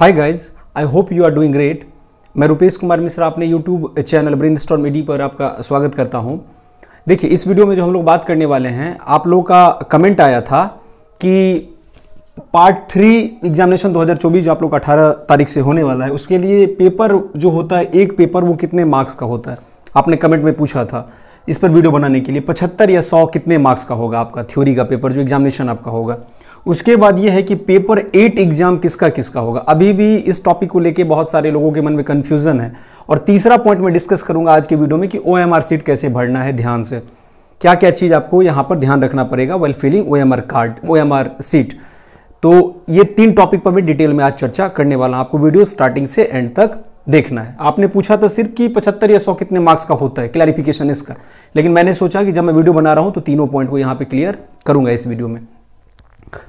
hi guys I hope you are doing great मैं रुपेश कुमार मिश्रा अपने YouTube channel brain star media पर आपका स्वागत करता हूं देखिए इस वीडियो में जो हम लोग बात करने वाले हैं आप लोगों का कमेंट आया था कि पार्ट थ्री एग्जामिनेशन 2024 जो आप लोग 18 तारीख से होने वाला है उसके लिए पेपर जो होता है एक पेपर वो कितने मार्क्स का होता है आपने कमेंट में पूछा था इस पर वीडियो बनाने के लिए पचहत्तर या सौ कितने मार्क्स का होगा आपका थ्योरी का पेपर जो एग्जामिनेशन आपका होगा उसके बाद ये है कि पेपर एट एग्जाम किसका किसका होगा अभी भी इस टॉपिक को लेके बहुत सारे लोगों के मन में कंफ्यूजन है और तीसरा पॉइंट मैं डिस्कस करूंगा आज के वीडियो में कि ओ एम आर सीट कैसे भरना है ध्यान से क्या क्या चीज़ आपको यहाँ पर ध्यान रखना पड़ेगा well filling O M R card O M R sheet तो ये तीन टॉपिक पर मैं डिटेल में आज चर्चा करने वाला हूँ आपको वीडियो स्टार्टिंग से एंड तक देखना है आपने पूछा था सिर्फ कि 75 या 100 कितने मार्क्स का होता है क्लैरिफिकेशन इसका लेकिन मैंने सोचा कि जब मैं वीडियो बना रहा हूँ तो तीनों पॉइंट को यहाँ पे क्लियर करूंगा इस वीडियो में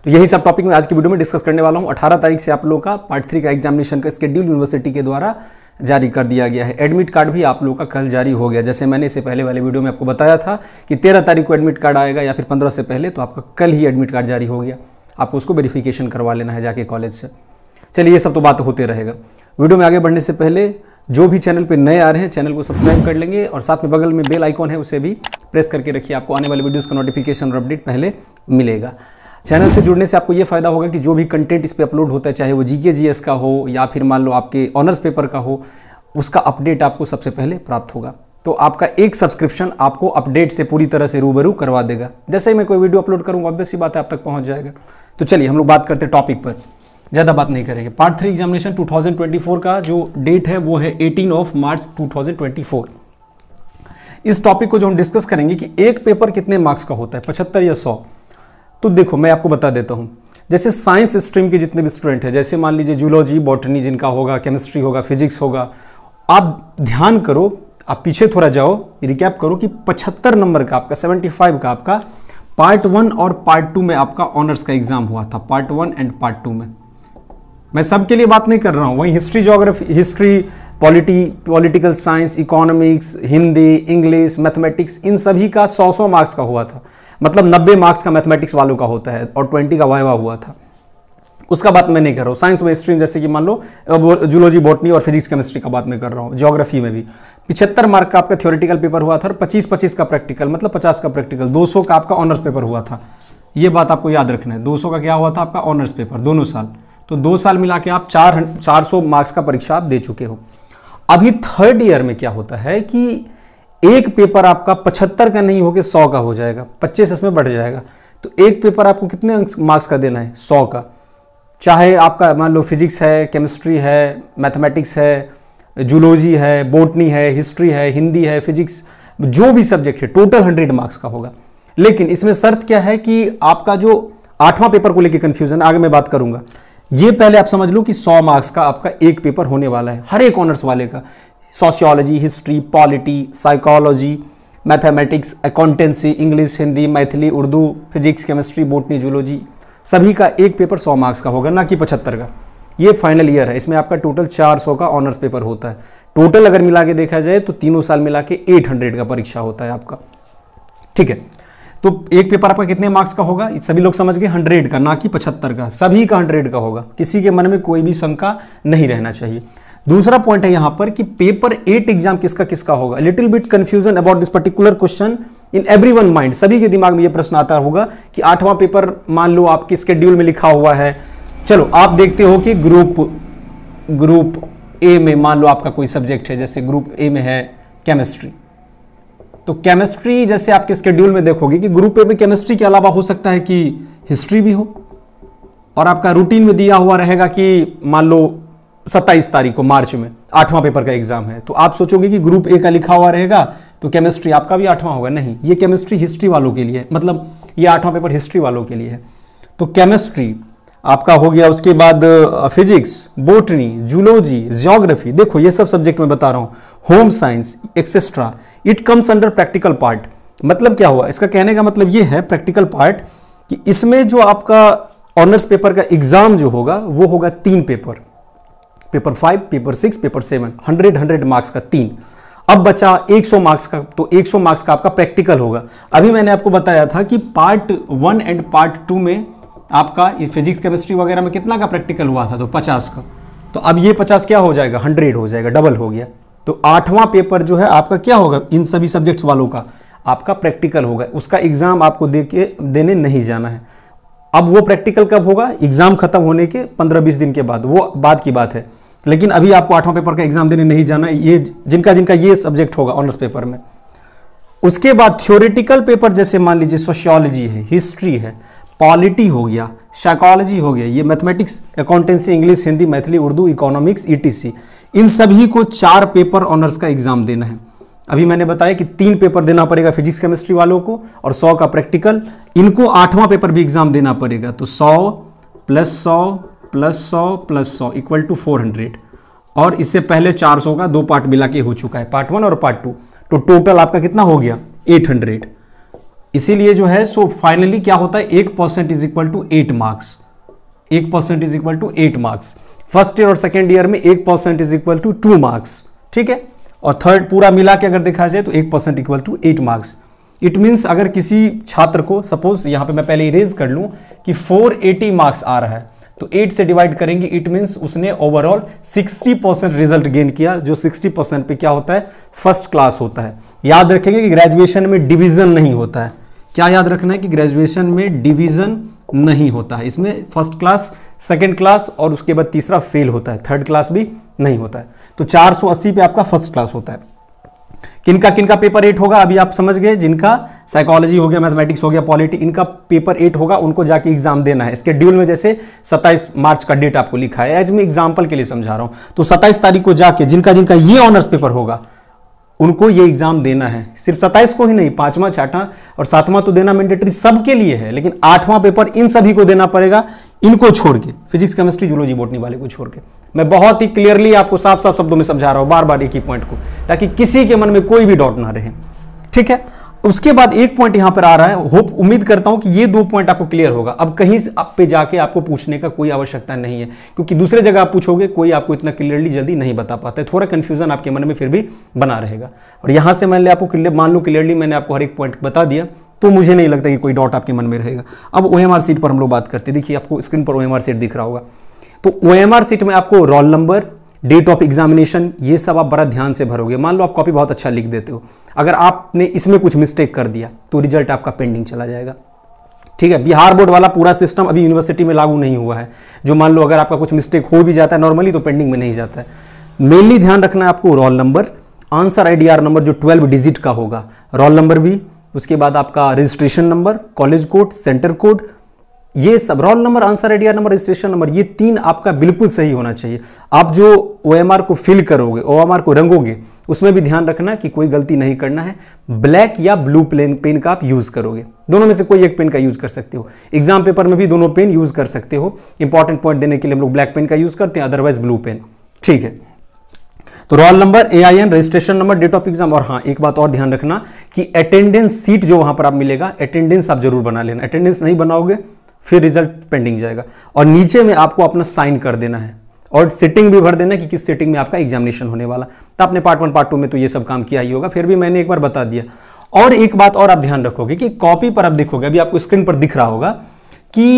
तो यही सब टॉपिक मैं आज की वीडियो में डिस्कस करने वाला हूँ अठारह तारीख से आप लोगों का पार्ट थ्री का एग्जामिनेशन का स्केड्यूल यूनिवर्सिटी के द्वारा जारी कर दिया गया है एडमिट कार्ड भी आप लोगों का कल जारी हो गया जैसे मैंने इसे पहले वाले वीडियो में आपको बताया था कि तेरह तारीख को एडमिट कार्ड आएगा या फिर पंद्रह से पहले तो आपका कल ही एडमिट कार्ड जारी हो गया आपको उसको वेरिफिकेशन करवा लेना है जाके कॉलेज से चलिए ये सब तो बात होते रहेगा वीडियो में आगे बढ़ने से पहले जो भी चैनल पर नए आ रहे हैं चैनल को सब्सक्राइब कर लेंगे और साथ में बगल में बेल आइकॉन है उसे भी प्रेस करके रखिए आपको आने वाले वीडियोज़ का नोटिफिकेशन और अपडेट पहले मिलेगा चैनल से जुड़ने से आपको ये फायदा होगा कि जो भी कंटेंट इस पर अपलोड होता है चाहे वो जीके जी का हो या फिर मान लो आपके ऑनर्स पेपर का हो उसका अपडेट आपको सबसे पहले प्राप्त होगा तो आपका एक सब्सक्रिप्शन आपको अपडेट से पूरी तरह से रूबरू करवा देगा जैसे ही मैं कोई वीडियो अपलोड करूंगा ऑब्वियस ही बात है आप तक पहुंच जाएगा तो चलिए हम लोग बात करते हैं टॉपिक पर ज़्यादा बात नहीं करेंगे पार्ट थ्री एग्जामिनेशन 2024 का जो डेट है वो है 18 ऑफ मार्च 2024 इस टॉपिक को जो हम डिस्कस करेंगे कि एक पेपर कितने मार्क्स का होता है पचहत्तर या सौ तो देखो मैं आपको बता देता हूँ जैसे साइंस स्ट्रीम के जितने भी स्टूडेंट हैं जैसे मान लीजिए जूलॉजी बॉटनी जिनका होगा केमिस्ट्री होगा फिजिक्स होगा आप ध्यान करो आप पीछे थोड़ा जाओ रिकैप करो कि 75 नंबर का आपका 75 का आपका पार्ट वन और पार्ट टू में आपका ऑनर्स का एग्जाम हुआ था part one and part two में मैं सबके लिए बात नहीं कर रहा हूँ वहीं history geography history polity political science economics Hindi English mathematics इन सभी का सौ सौ मार्क्स का हुआ था मतलब नब्बे मार्क्स का मैथमेटिक्स वालों का होता है और ट्वेंटी का वाइवा हुआ था उसका बात मैं नहीं कर रहा हूँ साइंस में स्ट्रीम जैसे कि मान लो जूलॉजी बॉटनी और फिजिक्स केमिस्ट्री का बात मैं कर रहा हूँ ज्योग्राफी में भी पिछहत्तर मार्क का आपका थ्योरेटिकल पेपर हुआ था और पच्चीस पच्चीस का प्रैक्टिकल मतलब पचास का प्रैक्टिकल दो सौ का आपका ऑनर्स पेपर हुआ था ये बात आपको याद रखना है दो सौ का क्या हुआ था आपका ऑनर्स पेपर दोनों साल तो दो साल मिला के आप चार चार सौ मार्क्स का परीक्षा आप दे चुके हो अभी थर्ड ईयर में क्या होता है कि एक पेपर आपका पचहत्तर का नहीं होकर सौ का हो जाएगा पच्चीस इसमें बढ़ जाएगा तो एक पेपर आपको कितने मार्क्स का देना है सौ का चाहे आपका मान लो फिजिक्स है केमिस्ट्री है मैथमेटिक्स है जूलॉजी है बोटनी है हिस्ट्री है हिंदी है फिजिक्स जो भी सब्जेक्ट है टोटल हंड्रेड मार्क्स का होगा लेकिन इसमें शर्त क्या है कि आपका जो आठवां पेपर को लेकर कंफ्यूजन आगे मैं बात करूंगा ये पहले आप समझ लो कि 100 मार्क्स का आपका एक पेपर होने वाला है हर एक ऑनर्स वाले का sociology history polity psychology mathematics accountancy English Hindi Maithili Urdu physics chemistry botany zoology सभी का एक पेपर सौ मार्क्स का होगा ना कि पचहत्तर का ये फाइनल ईयर है इसमें आपका टोटल चार सौ का ऑनर्स पेपर होता है टोटल अगर मिला के देखा जाए तो तीनों साल मिला के एट हंड्रेड का परीक्षा होता है आपका ठीक है तो एक पेपर आपका कितने मार्क्स का होगा सभी लोग समझ गए हंड्रेड का ना कि पचहत्तर का सभी का हंड्रेड का होगा किसी के मन में कोई भी शंका नहीं रहना चाहिए दूसरा पॉइंट है यहां पर कि पेपर एट एग्जाम किसका किसका होगा little bit confusion about this particular question in everyone mind सभी के दिमाग में यह प्रश्न आता होगा कि आठवां पेपर मान लो आपके स्केड्यूल में लिखा हुआ है चलो आप देखते हो कि ग्रुप ग्रुप ए में मान लो आपका कोई सब्जेक्ट है जैसे ग्रुप ए में है केमिस्ट्री तो केमिस्ट्री जैसे आपके स्केड्यूल में देखोगे कि ग्रुप ए में केमिस्ट्री के अलावा हो सकता है कि हिस्ट्री भी हो और आपका रूटीन में दिया हुआ रहेगा कि मान लो सत्ताईस तारीख को मार्च में आठवां पेपर का एग्जाम है तो आप सोचोगे कि ग्रुप ए का लिखा हुआ रहेगा तो केमिस्ट्री आपका भी आठवां होगा नहीं ये केमिस्ट्री हिस्ट्री वालों के लिए मतलब ये आठवां पेपर हिस्ट्री वालों के लिए है तो केमिस्ट्री आपका हो गया उसके बाद फिजिक्स बोटनी जूलॉजी जियोग्राफी देखो ये सब सब्जेक्ट में बता रहा हूँ home science etcetera it comes under practical part मतलब क्या हुआ इसका कहने का मतलब ये है प्रैक्टिकल पार्ट कि इसमें जो आपका ऑनर्स पेपर का एग्जाम जो होगा वो होगा तीन paper paper five paper six paper seven hundred hundred marks का तीन अब बचा 100 मार्क्स का तो 100 मार्क्स का आपका प्रैक्टिकल होगा अभी मैंने आपको बताया था कि part one and part two में आपका फिजिक्स केमिस्ट्री वगैरह में कितना का प्रैक्टिकल हुआ था तो 50 का तो अब ये 50 क्या हो जाएगा 100 हो जाएगा डबल हो गया तो आठवां पेपर जो है आपका क्या होगा इन सभी सब्जेक्ट्स वालों का आपका प्रैक्टिकल होगा उसका एग्ज़ाम आपको दे के देने नहीं जाना है अब वो प्रैक्टिकल कब होगा एग्जाम खत्म होने के पंद्रह बीस दिन के बाद वो बाद की बात है लेकिन अभी आपको आठवां पेपर का एग्जाम देने नहीं जाना ये जिनका जिनका ये सब्जेक्ट होगा ऑनर्स पेपर में उसके बाद थ्योरेटिकल पेपर जैसे मान लीजिए सोशियोलॉजी है हिस्ट्री है पॉलिटी हो गया साइकोलॉजी हो गया ये mathematics accountancy English Hindi Maithili Urdu economics ई इन सभी को चार पेपर ऑनर्स का एग्जाम देना है अभी मैंने बताया कि तीन पेपर देना पड़ेगा फिजिक्स केमिस्ट्री वालों को और सौ का प्रैक्टिकल इनको आठवां पेपर भी एग्जाम देना पड़ेगा तो सौ प्लस सौ प्लस सौ प्लस सौ इक्वल टू फोर हंड्रेड और इससे पहले चार सौ का दो पार्ट मिला के हो चुका है पार्ट वन और पार्ट टू तो टोटल आपका कितना हो गया एट हंड्रेड इसीलिए जो है सो फाइनली क्या होता है एक percent is equal to eight marks एक percent is equal to eight marks first year और सेकेंड ईयर में एक percent is equal to two marks ठीक है और थर्ड पूरा मिला के अगर देखा जाए तो एक percent equal to eight marks it means अगर किसी छात्र को सपोज यहाँ पे मैं पहले इरेज कर लूँ कि 480 मार्क्स आ रहा है तो 8 से डिवाइड करेंगे इट मीन्स उसने ओवरऑल 60 परसेंट रिजल्ट गेन किया जो 60 परसेंट पे क्या होता है फर्स्ट क्लास होता है याद रखेंगे कि ग्रेजुएशन में डिवीजन नहीं होता है क्या याद रखना है कि ग्रेजुएशन में डिविजन नहीं होता है इसमें फर्स्ट क्लास सेकेंड क्लास और उसके बाद तीसरा फेल होता है थर्ड क्लास भी नहीं होता है तो 480 पे आपका फर्स्ट क्लास होता है किनका किनका पेपर एट होगा अभी आप समझ गए जिनका साइकोलॉजी हो गया मैथमेटिक्स हो गया पॉलिटी इनका पेपर एट होगा उनको जाके एग्जाम देना है इसके ड्यूल में जैसे 27 मार्च का डेट आपको लिखा है एज मैं एग्जाम्पल के लिए समझा रहा हूं तो 27 तारीख को जाके जिनका जिनका ये ऑनर्स पेपर होगा उनको ये एग्जाम देना है सिर्फ सत्ताईस को ही नहीं पांचवा छठा और सातवां तो देना मैंडेटरी सबके लिए है लेकिन आठवां पेपर इन सभी को देना पड़ेगा इनको छोड़ के फिजिक्स केमिस्ट्री जूलॉजी बोटनी वाले को छोड़ के मैं बहुत ही क्लियरली आपको साफ साफ शब्दों में समझा रहा हूं बार बार एक ही पॉइंट को ताकि किसी के मन में कोई भी डाउट ना रहे ठीक है उसके बाद एक पॉइंट यहां पर आ रहा है होप उम्मीद करता हूं कि ये दो पॉइंट आपको क्लियर होगा अब कहीं आप पे जाके आपको पूछने का कोई आवश्यकता नहीं है क्योंकि दूसरे जगह आप पूछोगे कोई आपको इतना क्लियरली जल्दी नहीं बता पाता है थोड़ा कंफ्यूजन आपके मन में फिर भी बना रहेगा और यहां से मैंने आपको मान लो क्लियरली मैंने आपको हर एक पॉइंट बता दिया तो मुझे नहीं लगता कि कोई डॉट आपके मन में रहेगा अब ओ एम सीट पर हम लोग बात करते हैं देखिए आपको स्क्रीन पर ओ सीट दिख रहा होगा तो ओ सीट में आपको roll number date of examination ये सब आप बड़ा ध्यान से भरोगे मान लो आप कॉपी बहुत अच्छा लिख देते हो अगर आपने इसमें कुछ मिस्टेक कर दिया तो रिजल्ट आपका पेंडिंग चला जाएगा ठीक है बिहार बोर्ड वाला पूरा सिस्टम अभी यूनिवर्सिटी में लागू नहीं हुआ है जो मान लो अगर आपका कुछ मिस्टेक हो भी जाता है नॉर्मली तो पेंडिंग में नहीं जाता है मेनली ध्यान रखना है आपको roll number answer I number जो ट्वेल्व डिजिट का होगा रोल नंबर भी उसके बाद आपका registration number college code centre code ये सब roll number answer idea number registration number ये तीन आपका बिल्कुल सही होना चाहिए आप जो ओ को फिल करोगे ओ को रंगोगे उसमें भी ध्यान रखना कि कोई गलती नहीं करना है ब्लैक या ब्लू प्लेन पेन का आप यूज़ करोगे दोनों में से कोई एक पेन का यूज़ कर सकते हो एग्जाम पेपर में भी दोनों पेन यूज़ कर सकते हो इंपॉर्टेंट पॉइंट देने के लिए हम लोग ब्लैक पेन का यूज़ करते हैं अदरवाइज ब्लू पेन ठीक है तो roll number A I N registration number date of exam और हाँ एक बात और ध्यान रखना कि अटेंडेंस सीट जो वहां पर आप मिलेगा अटेंडेंस आप जरूर बना लेना अटेंडेंस नहीं बनाओगे फिर रिजल्ट पेंडिंग जाएगा और नीचे में आपको अपना साइन कर देना है और सिटिंग भी भर देना कि किस सिटिंग में आपका एग्जामिनेशन होने वाला तो आपने पार्ट वन पार्ट टू में तो ये सब काम किया ही होगा फिर भी मैंने एक बार बता दिया और एक बात और आप ध्यान रखोगे कि कॉपी पर आप देखोगे अभी आपको स्क्रीन पर दिख रहा होगा कि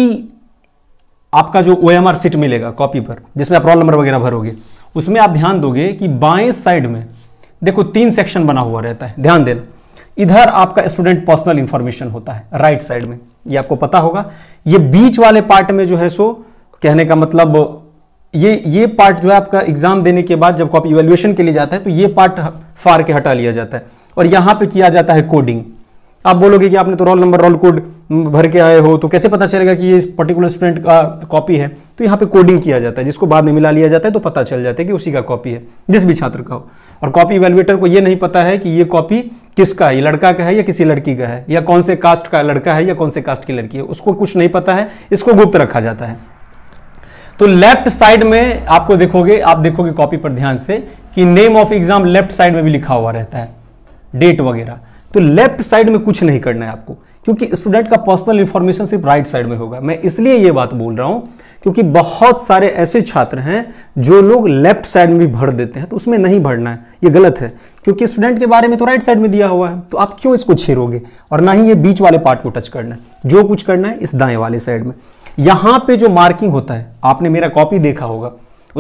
आपका जो ओ एम आर सीट मिलेगा कॉपी पर जिसमें आप रोल नंबर वगैरह भरोगे उसमें आप ध्यान दोगे कि बाएं साइड में देखो तीन सेक्शन बना हुआ रहता है ध्यान देना इधर आपका स्टूडेंट पर्सनल इंफॉर्मेशन होता है राइट साइड में ये आपको पता होगा ये बीच वाले पार्ट में जो है सो कहने का मतलब ये ये पार्ट जो है आपका एग्जाम देने के बाद जब आप इवेल्युएशन के लिए जाता है तो ये पार्ट फार के हटा लिया जाता है और यहां पे किया जाता है कोडिंग आप बोलोगे कि आपने तो रोल नंबर रोल कोड भर के आए हो तो कैसे पता चलेगा कि ये इस पर्टिकुलर स्टूडेंट का कॉपी है तो यहाँ पे कोडिंग किया जाता है जिसको बाद में मिला लिया जाता है तो पता चल जाता है कि उसी का कॉपी है जिस भी छात्र का हो और कॉपी इवेल्युएटर को ये नहीं पता है कि ये कॉपी किसका है लड़का का है या किसी लड़की का है या कौन से कास्ट का लड़का है या कौन से कास्ट की लड़की है उसको कुछ नहीं पता है इसको गुप्त रखा जाता है तो लेफ्ट साइड में आपको देखोगे आप देखोगे कॉपी पर ध्यान से कि name of exam left side में भी लिखा हुआ रहता है डेट वगैरह तो लेफ्ट साइड में कुछ नहीं करना है आपको क्योंकि स्टूडेंट का पर्सनल इंफॉर्मेशन सिर्फ राइट साइड में होगा मैं इसलिए ये बात बोल रहा हूं क्योंकि बहुत सारे ऐसे छात्र हैं जो लोग लेफ्ट साइड में भी भर देते हैं तो उसमें नहीं भरना है ये गलत है क्योंकि स्टूडेंट के बारे में तो राइट साइड में दिया हुआ है तो आप क्यों इसको छेड़ोगे और ना ही ये बीच वाले पार्ट को टच करना है जो कुछ करना है इस दाएं वाले साइड में यहां पे जो मार्किंग होता है आपने मेरा कॉपी देखा होगा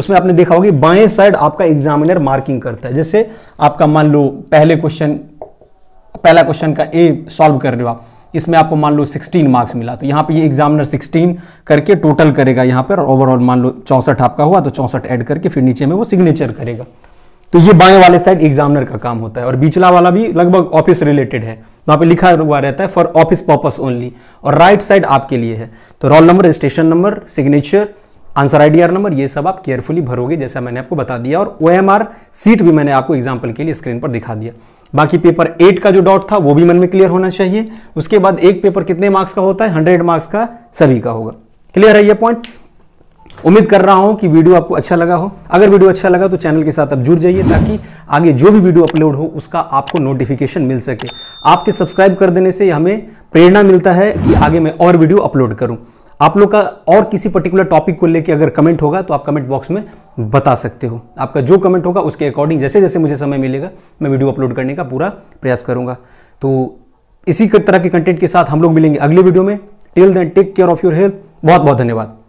उसमें आपने देखा होगा बाएं साइड आपका एग्जामिनर मार्किंग करता है जैसे आपका मान लो पहले क्वेश्चन पहला क्वेश्चन का ए सॉल्व कर रहे हो आप इसमें आपको मान लो 16 मार्क्स मिला तो यहाँ पे ये एग्जामिनर 16 करके टोटल करेगा यहाँ पर ओवरऑल मान लो चौंसठ आपका हुआ तो चौंसठ ऐड करके फिर नीचे में वो सिग्नेचर करेगा तो ये बाएं वाले साइड एग्जामिनर का काम होता है और बीचला वाला भी लगभग ऑफिस रिलेटेड है वहाँ तो पे लिखा हुआ रहता है फॉर ऑफिस पर्पस ओनली और राइट साइड आपके लिए है तो roll number station number signature answer IDR number ये सब आप केयरफुली भरोगे जैसा मैंने आपको बता दिया और ओएमआर सीट भी मैंने आपको एग्जाम्पल के लिए स्क्रीन पर दिखा दिया बाकी पेपर एट का जो डॉट था वो भी मन में क्लियर होना चाहिए उसके बाद एक पेपर कितने मार्क्स का होता है हंड्रेड मार्क्स का सभी का होगा क्लियर है ये पॉइंट उम्मीद कर रहा हूं कि वीडियो आपको अच्छा लगा हो अगर वीडियो अच्छा लगा तो चैनल के साथ आप जुड़ जाइए ताकि आगे जो भी वीडियो अपलोड हो उसका आपको नोटिफिकेशन मिल सके आपके सब्सक्राइब कर देने से हमें प्रेरणा मिलता है कि आगे मैं और वीडियो अपलोड करूं आप लोग का और किसी पर्टिकुलर टॉपिक को लेकर अगर कमेंट होगा तो आप कमेंट बॉक्स में बता सकते हो आपका जो कमेंट होगा उसके अकॉर्डिंग जैसे जैसे मुझे समय मिलेगा मैं वीडियो अपलोड करने का पूरा प्रयास करूंगा तो इसी तरह के कंटेंट के साथ हम लोग मिलेंगे अगले वीडियो में till then take care of your health बहुत बहुत धन्यवाद